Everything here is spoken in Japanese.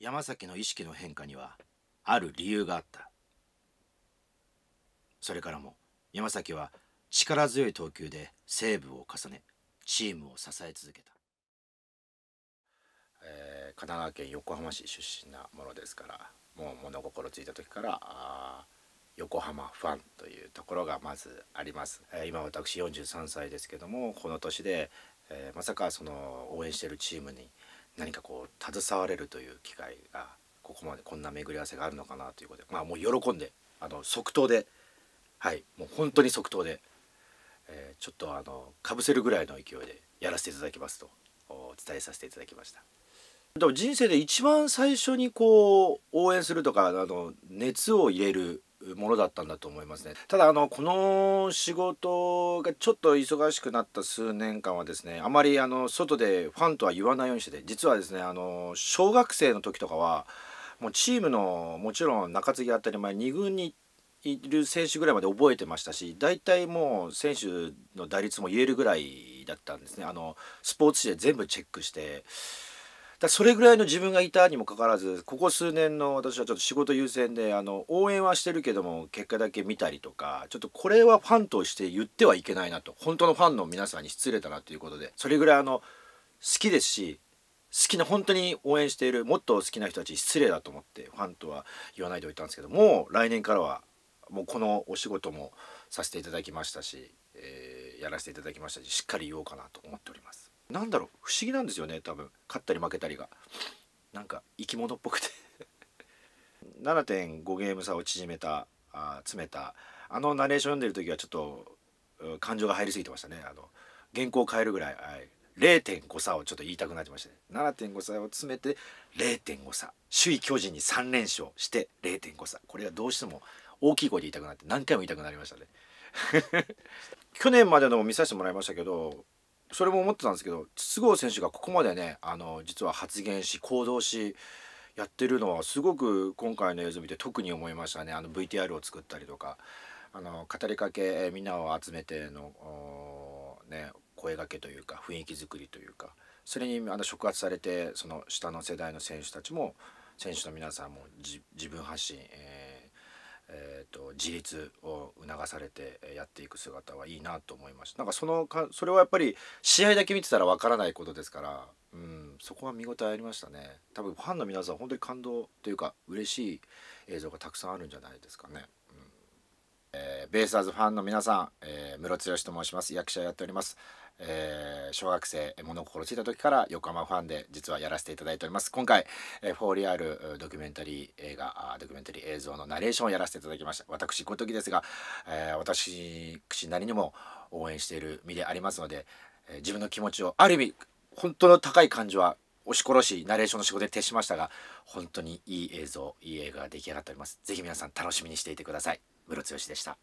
山崎の意識の変化にはある理由があったそれからも山崎は力強い投球でセーブを重ねチームを支え続けた、えー、神奈川県横浜市出身なものですからもう物心ついた時からあ横浜ファンというところがまずあります、えー、今私43歳ですけどもこの年で、えー、まさかその応援してるチームに、何かこう携われるという機会がここまでこんな巡り合わせがあるのかなということでまあもう喜んであの即答ではいもう本当に即答で、えー、ちょっとあのかぶせるぐらいの勢いでやらせていただきますとお伝えさせていただきました。でも人生で一番最初にこう応援するとかあの熱を入れるものだったんだと思いますねただあのこの仕事がちょっと忙しくなった数年間はですねあまりあの外でファンとは言わないようにしてて実はですねあの小学生の時とかはもうチームのもちろん中継ぎ当たり前2軍にいる選手ぐらいまで覚えてましたし大体もう選手の打率も言えるぐらいだったんですねあのスポーツ紙で全部チェックして。だそれぐらいの自分がいたにもかかわらずここ数年の私はちょっと仕事優先であの応援はしてるけども結果だけ見たりとかちょっとこれはファンとして言ってはいけないなと本当のファンの皆さんに失礼だなということでそれぐらいあの好きですし好きな本当に応援しているもっと好きな人たち失礼だと思ってファンとは言わないでおいたんですけども来年からはもうこのお仕事もさせていただきましたし、えー、やらせていただきましたししっかり言おうかなと思っております。なんだろう不思議なんですよね多分勝ったり負けたりがなんか生き物っぽくて7.5 ゲーム差を縮めたあ詰めたあのナレーション読んでる時はちょっと感情が入りすぎてましたねあの原稿を変えるぐらい、はい、0.5差をちょっと言いたくなってましたね7.5差を詰めて0.5差首位巨人に3連勝して0.5差これはどうしても大きい声で言いたくなって何回も言いたくなりましたね 去年までのも見させてもらいましたけどそれも思ってたんですけど筒香選手がここまでねあの実は発言し行動しやってるのはすごく今回の映像見て特に思いましたねあの VTR を作ったりとかあの語りかけみんなを集めての、ね、声がけというか雰囲気作りというかそれにあの触発されてその下の世代の選手たちも選手の皆さんも自分発信、えー自立を促されてやっていく姿はいいなと思いましたなんかそのかそれはやっぱり試合だけ見てたらわからないことですから、うん、そこは見応えありましたね多分ファンの皆さん本当に感動というか嬉しい映像がたくさんあるんじゃないですかね。うんえー、ベイスターズファンの皆さん、えー、室剛と申します役者やっておりますえー、小学生物心ついた時から横浜ファンで実はやらせていただいております今回、えフォーリアルドキュメンタリー映画ドキュメンタリー映像のナレーションをやらせていただきました私ごときですが、えー、私なりにも応援している身でありますので、えー、自分の気持ちをある意味本当の高い感情は押し殺しナレーションの仕事で徹しましたが本当にいい映像いい映画が出来上がっております是非皆さん楽しみにしていてください室剛でした